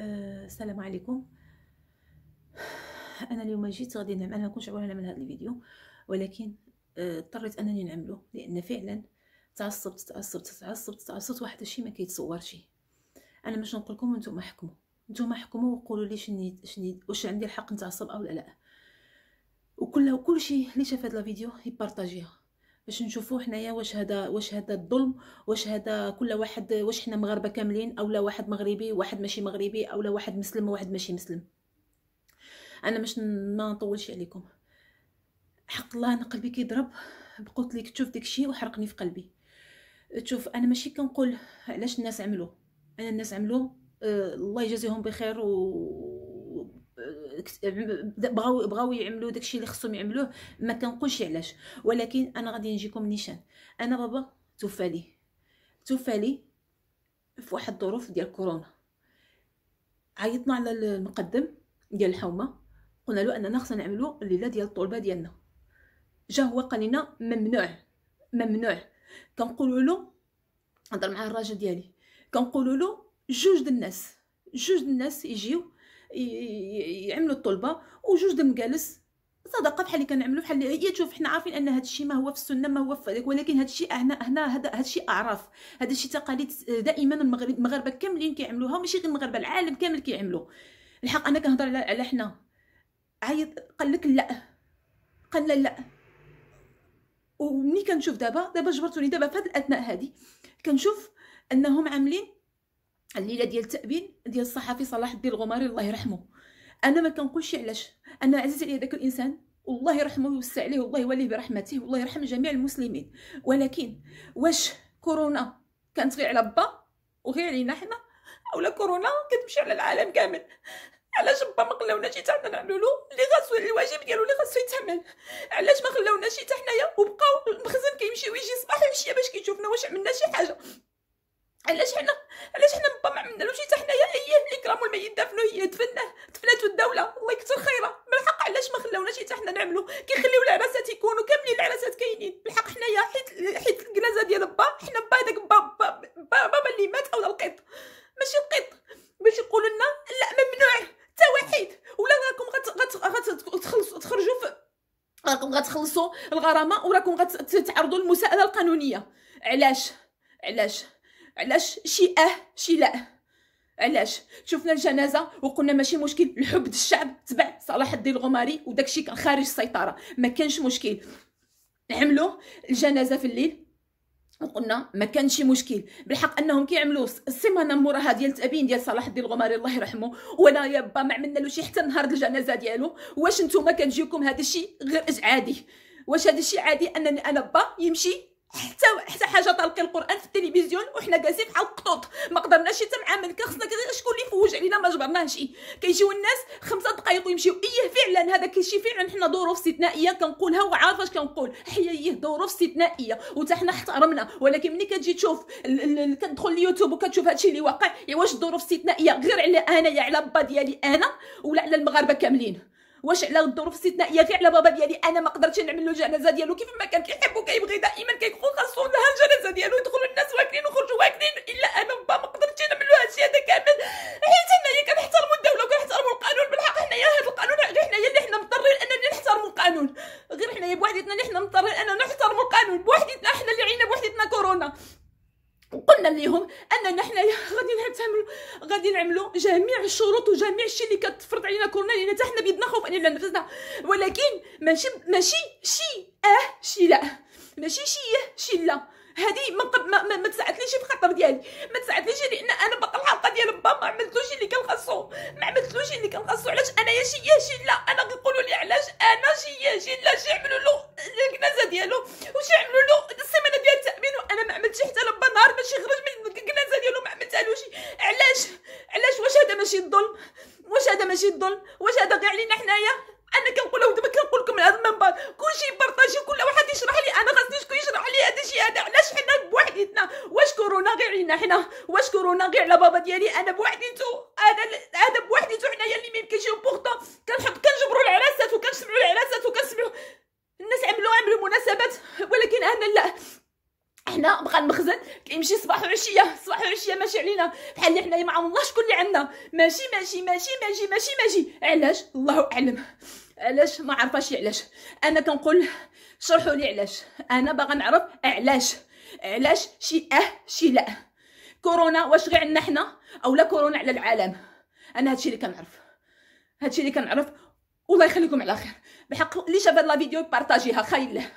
آه، السلام عليكم انا اليوم جيت غادي نعمل انا ما كنتش نعمل هذا الفيديو ولكن آه، اضطريت انني نعمله لان فعلا تعصبت تعصبت تعصبت تعصبت واحد الشيء ما كيتصورش انا باش نقول لكم نتوما حكموا نتوما حكموا وقولوا لي شني شني واش عندي الحق نتعصب او لا لا وكل كل شيء اللي شاف هذا الفيديو يبارطاجيه باش نشوفوا حنايا واش هذا واش هذا الظلم واش هذا كل واحد واش حنا مغاربه كاملين اولا واحد مغربي واحد ماشي مغربي اولا واحد مسلم واحد ماشي مسلم انا باش ما نطولش عليكم حق الله انا قلبي كيضرب قلت لك تشوف داكشي وحرقني في قلبي تشوف انا ماشي كنقول علاش الناس عملوه انا الناس عملوه آه الله يجازيهم بخير و بغاو بغاو يعملوا داكشي اللي خصهم يعملوه ما كنقولش علاش ولكن انا غادي نجيكم نيشان انا بابا توفى لي توفى لي في واحد الظروف ديال كورونا عيطنا على المقدم ديال الحومه قلنا له اننا خصنا نعملوا الليله ديال الطلبه ديالنا جا هو قال لنا ممنوع ممنوع كنقولوا له هضر مع الراجل ديالي كنقولوا له جوج د الناس جوج د الناس يجيو يعملوا الطلبه وجوج مجالس صدقه بحال اللي كنعملوا بحال هي تشوف حنا عارفين ان هذا الشيء ما هو في السنه ما هو في ولكن هذا الشيء هنا هنا هذا الشيء اعراف هذا الشيء تقاليد دائما المغرب المغاربه كاملين كيعملوها ماشي غير المغاربه العالم كامل كيعملوا الحق انا كنهضر على على حنا عيط قال لك لا قال لا لا ومني كنشوف دابا دابا جبرتوني دابا في هذه الاثناء هذه كنشوف انهم عاملين الليله ديال التأبين ديال الصحفي صلاح الدين الغماري الله يرحمه انا ما كنقولش علاش انا عزيز عليا ذاك الانسان والله يرحمه ويوسع عليه والله يوليه برحمته والله يرحم جميع المسلمين ولكن واش كورونا كانت غير على با وغير علينا حنا اولا كورونا كتمشي على العالم كامل علاش با ما خلاوناش حتى حنا نعملوا له اللي خاصو الواجب ديالو اللي خاصو يتحمل علاش ما خلاوناش حتى حنايا وبقاو المخزن كيمشي ويجي صباح ويمشي باش كيشوفنا واش عملنا شي حاجه علاش حنا علاش حنا با ما عملنالوش حتى حنايا هي إيه، اللي إيه، كرامو الميت دفنوه إيه، هي دفناه دفناتو الدوله الله يكثر خيرها بالحق علاش ما خلاوناش حتى حنا نعملو كيخليو العراسات يكونوا كاملين العراسات كاينين بالحق حنايا حيت حيت الجنازه ديال با حنا با داك با با بابا اللي مات اولا القط ماشي القط باش يقولوا لنا لا ممنوع حتى واحد ولا راكم تخرجوا راكم غتخلصوا الغرامه وراكم غتعرضوا للمساءله القانونيه علاش علاش علاش شي اه شي لا علاش شفنا الجنازه وقلنا ماشي مشكل الحب الشعب تبع صلاح الدين الغماري وداكشي كان خارج السيطره ما كانش مشكل عملوا الجنازه في الليل وقلنا ما كانش مشكل بالحق انهم كيعملوا السيمانه موراها ديال تابين ديال صلاح الدين الغماري الله يرحمه وانا يابا با ما عملنا له شي حتى نهار الجنازه ديالو واش نتوما كتجيكم هذا الشيء غير عادي واش هذا الشيء عادي انني انا با يمشي حتى حتى حاجه طالقين القران في التلفزيون وحنا جالسين بحال القطوط ما قدرناش حتى معامل خصنا غير شكون اللي فوج علينا ما جبرناهش كيجيو الناس خمسة دقائق ويمشيو ايه فعلا هذا كيشي فعلا حنا ظروف استثنائيه كنقولها وعارفه اش كنقول حيا ايه ظروف استثنائيه وتا حنا احترمنا ولكن ملي كتجي تشوف كتدخل اليوتيوب وكتشوف هادشي اللي واقع إيه واش ظروف استثنائيه غير على انايا على با ديالي انا ولا على المغاربه كاملين واش على الظروف استثنائيه غير على بابا ديالي انا ما قدرتش نعمل له الجنازه ديالو كيف ما كان كيحب وكيبغي دائما كيكون خاصو لها الجنازه ديالو يدخلوا الناس واكلين وخرجوا واكلين الا انا با ما قدرتش نعمل له هادشي هذا كامل حيت انايا كنحترموا الدوله وكنحترموا القانون بالحق حنايا هذا القانون غير حنايا اللي حنا مضطرين اننا نحترموا القانون غير حنايا بوحديتنا اللي حنا مضطرين اننا نحترموا القانون بوحديتنا حنا اللي عينا بوحديتنا كورونا قلنا ليهم اننا نحن غادي نعملوا غادي نعملوا جميع الشروط وجميع الشيء اللي كتفرض علينا كورونا لان حتى حنا بيدنا خوف اننا نفذنا ولكن ماشي ماشي شي اه شي لا ماشي شي اه شي لا هذه ما ما, ما, ما تساعدليش في الخطر ديالي ما تساعدليش لان انا بطل الحلقه ديال با ما عملتلوش اللي كان خاصو ما عملتلوش اللي كان خاصو علاش يا شي شي لا انا كنقولوا لي علاش انا شي شي لا شي عملوا له الكنازه ديالو وشي عملوا له علينا حنايا انا لهم دابا كنقول لكم هذا المنبر كلشي بارطاجي وكل واحد يشرح لي انا خاصني شكون يشرح لي هذا الشيء هذا علاش حنا بوحديتنا واش كورونا غير علينا حنا واش كورونا غير على بابا ديالي انا بوحديتو هذا هذا بوحديتو حنايا اللي ما يمكنش بورتون كنحب كنجبروا العراسات وكنسمعوا العراسات وكنسمعوا الناس عملوا عملوا مناسبات ولكن حنا بقى المخزن كيمشي صباح وعشيه صباح وعشيه ماشي علينا بحال اللي حنايا مع الله شكون اللي عندنا ماشي ماشي ماشي ماشي ماشي ماشي علاش الله اعلم علاش ما عرفاش علاش انا كنقول شرحوا لي علاش انا باغا نعرف علاش علاش شي اه شي لا كورونا واش غير عندنا حنا اولا كورونا على العالم انا هادشي اللي كنعرف هادشي اللي كنعرف والله يخليكم على خير بحق اللي شاف هاد لا فيديو بارطاجيها خايله